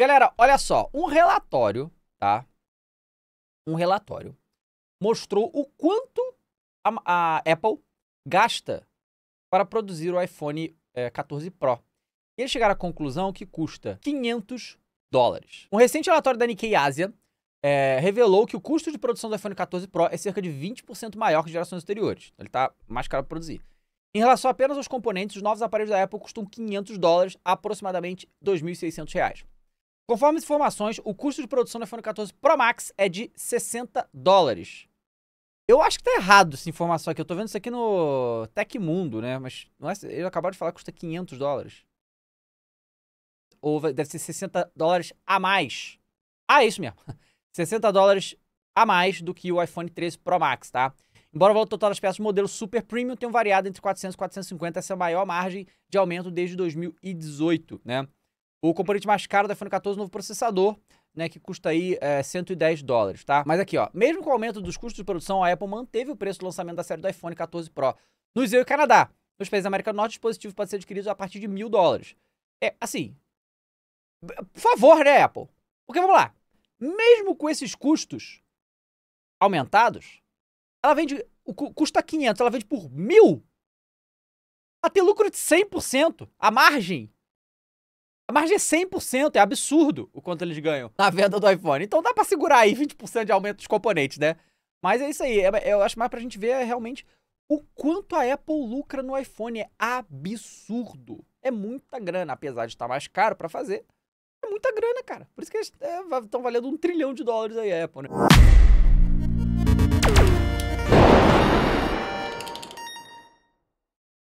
Galera, olha só, um relatório, tá? Um relatório mostrou o quanto a, a Apple gasta para produzir o iPhone é, eh, 14 Pro. E eles chegaram à conclusão que custa 500 dólares. Um recente relatório da Nikkei Asia é, revelou que o custo de produção do iPhone 14 Pro é cerca de 20% maior que gerações anteriores. Então, ele está mais caro para produzir. Em relação apenas aos componentes, os novos aparelhos da Apple custam 500 dólares, aproximadamente 2.600 reais. Conforme as informações, o custo de produção do iPhone 14 Pro Max é de 60 dólares. Eu acho que tá errado essa informação aqui. Eu tô vendo isso aqui no Tecmundo, né? Mas é, ele acabou de falar que custa 500 dólares. Ou deve ser 60 dólares a mais. Ah, é isso mesmo. 60 dólares a mais do que o iPhone 13 Pro Max, tá? Embora o valor total das peças do modelo Super Premium tenha variado entre 400 e 450, essa é a maior margem de aumento desde 2018, né? O componente mais caro do iPhone 14 novo processador, né, que custa aí é, eh, 110 dólares, tá? Mas aqui, ó, mesmo com o aumento dos custos de produção, a Apple manteve o preço do lançamento da série do iPhone 14 Pro no EU e Canadá. Nos países da América do Norte, o dispositivo pode ser adquirido a partir de mil dólares. É, assim, por favor, né, Apple? Porque, vamos lá, mesmo com esses custos aumentados, ela vende, custa 500, ela vende por mil, ela tem lucro de 100%, a margem a margem é 100%, é absurdo o quanto eles ganham na venda do iPhone. Então dá para segurar aí 20% de aumento dos componentes, né? Mas é isso aí, é, eu acho mais pra gente ver realmente o quanto a Apple lucra no iPhone. É absurdo. É muita grana, apesar de estar mais caro para fazer. É muita grana, cara. Por isso que eles estão é, valendo um trilhão de dólares aí a Apple, né?